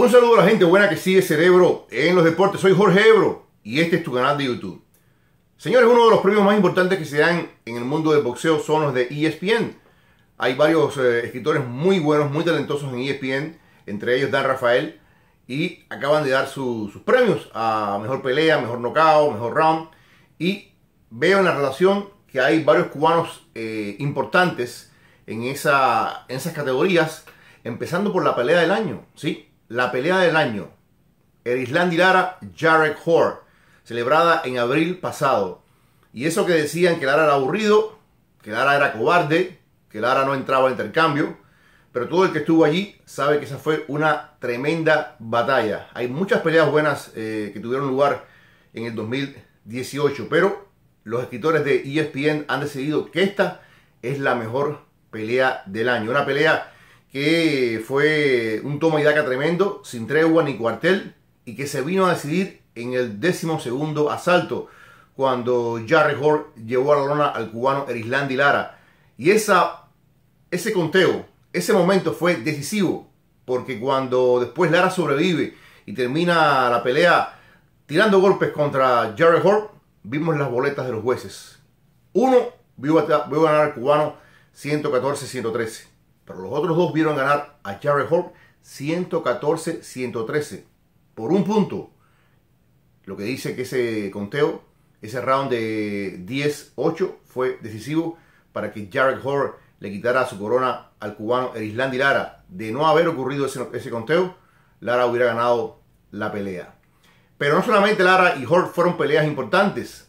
Un saludo a la gente buena que sigue Cerebro en los deportes. Soy Jorge Ebro y este es tu canal de YouTube. Señores, uno de los premios más importantes que se dan en el mundo del boxeo son los de ESPN. Hay varios eh, escritores muy buenos, muy talentosos en ESPN, entre ellos Dan Rafael, y acaban de dar sus premios a mejor pelea, mejor knockout, mejor round. Y veo en la relación que hay varios cubanos eh, importantes en, en esas categorías, empezando por la pelea del año, ¿sí? la pelea del año, Erisland Lara, Jarek Hor, celebrada en abril pasado. Y eso que decían que Lara era aburrido, que Lara era cobarde, que Lara no entraba a intercambio, pero todo el que estuvo allí sabe que esa fue una tremenda batalla. Hay muchas peleas buenas eh, que tuvieron lugar en el 2018, pero los escritores de ESPN han decidido que esta es la mejor pelea del año. Una pelea que fue un toma y daca tremendo, sin tregua ni cuartel, y que se vino a decidir en el décimo segundo asalto, cuando Jarry Hall llevó a la lona al cubano Erislandi Lara. Y esa, ese conteo, ese momento fue decisivo, porque cuando después Lara sobrevive y termina la pelea tirando golpes contra Jarrett Hall, vimos las boletas de los jueces. Uno vio, a, ganar al cubano 114-113. Pero los otros dos vieron ganar a Jared Hall 114-113 por un punto. Lo que dice que ese conteo, ese round de 10-8 fue decisivo para que Jared Hall le quitara su corona al cubano Erislandi Lara. De no haber ocurrido ese, conteo, Lara hubiera ganado la pelea. Pero no solamente Lara y Hall fueron peleas importantes,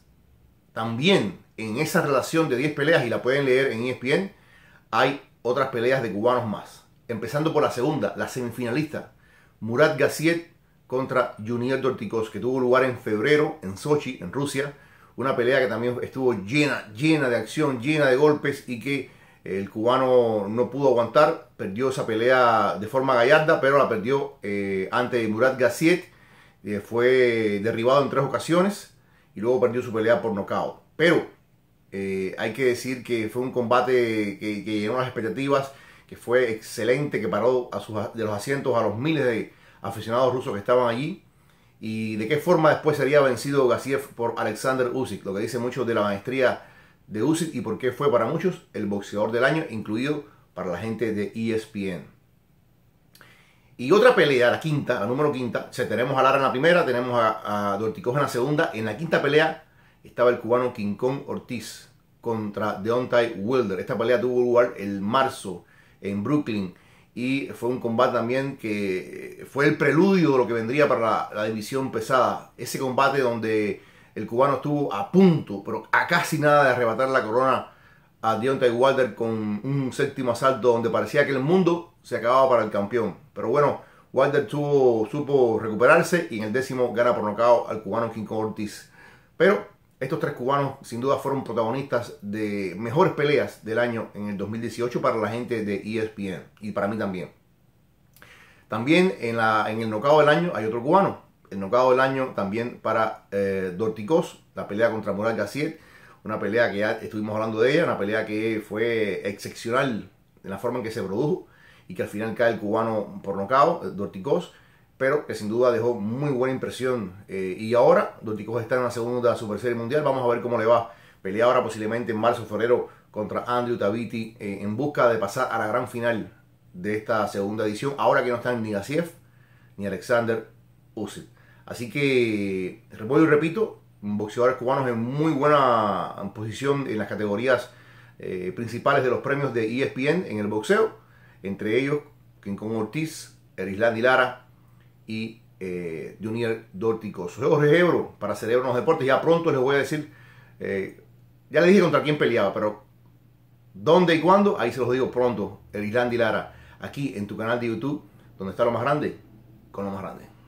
también en esa relación de 10 peleas, y la pueden leer en ESPN, hay otras peleas de cubanos más. Empezando por la segunda, la semifinalista, Murat Gassiet contra Junior Dorticos, que tuvo lugar en febrero en Sochi, en Rusia. Una pelea que también estuvo llena, llena de acción, llena de golpes y que eh, el cubano no pudo aguantar. Perdió esa pelea de forma gallarda, pero la perdió eh, ante Murat Gassiet. Eh, fue derribado en tres ocasiones y luego perdió su pelea por nocaut. Pero eh, hay que decir que fue un combate que, que, llenó las expectativas, que fue excelente, que paró de los asientos a los miles de aficionados rusos que estaban allí. Y de qué forma después sería vencido Gassiev por Alexander Usyk, lo que dice mucho de la maestría de Usyk y por qué fue para muchos el boxeador del año, incluido para la gente de ESPN. Y otra pelea, la quinta, la número quinta, tenemos a Lara en la primera, tenemos a, a en la segunda, en la quinta pelea estaba el cubano King Kong Ortiz contra Deontay Wilder. Esta pelea tuvo lugar el marzo en Brooklyn y fue un combate también que eh, fue el preludio de lo que vendría para la, división pesada. Ese combate donde el cubano estuvo a punto, pero a casi nada de arrebatar la corona a Deontay Wilder con un séptimo asalto donde parecía que el mundo se acababa para el campeón. Pero bueno, Wilder tuvo, supo recuperarse y en el décimo gana por nocao al cubano King Ortiz. Pero estos tres cubanos sin duda fueron protagonistas de mejores peleas del año en el 2018 para la gente de ESPN y para mí también. También en, la, en el nocao del año hay otro cubano. El nocao del año también para eh, la pelea contra Moral Gassier. Una pelea que ya estuvimos hablando de ella, una pelea que fue excepcional en la forma en que se produjo y que al final cae el cubano por nocao, Dorticos pero que sin duda dejó muy buena impresión. Eh, y ahora, Doticos está en la segunda Super Serie Mundial, vamos a ver cómo le va. Pelea ahora posiblemente en marzo o febrero contra Andrew Taviti eh, en busca de pasar a la gran final de esta segunda edición, ahora que no están ni Gasiev ni Alexander Usyk. Así que, vuelvo y repito, boxeadores cubanos en muy buena posición en las categorías eh, principales de los premios de ESPN en el boxeo, entre ellos King Kong Ortiz, Erisland Lara, y eh, de Unir Dórtico. Jorge Ebro para celebrar los Deportes. Ya pronto les voy a decir, eh, ya les dije contra quién peleaba, pero dónde y cuándo, ahí se los digo pronto. El Islandi y Lara, aquí en tu canal de YouTube, donde está lo más grande, con lo más grande.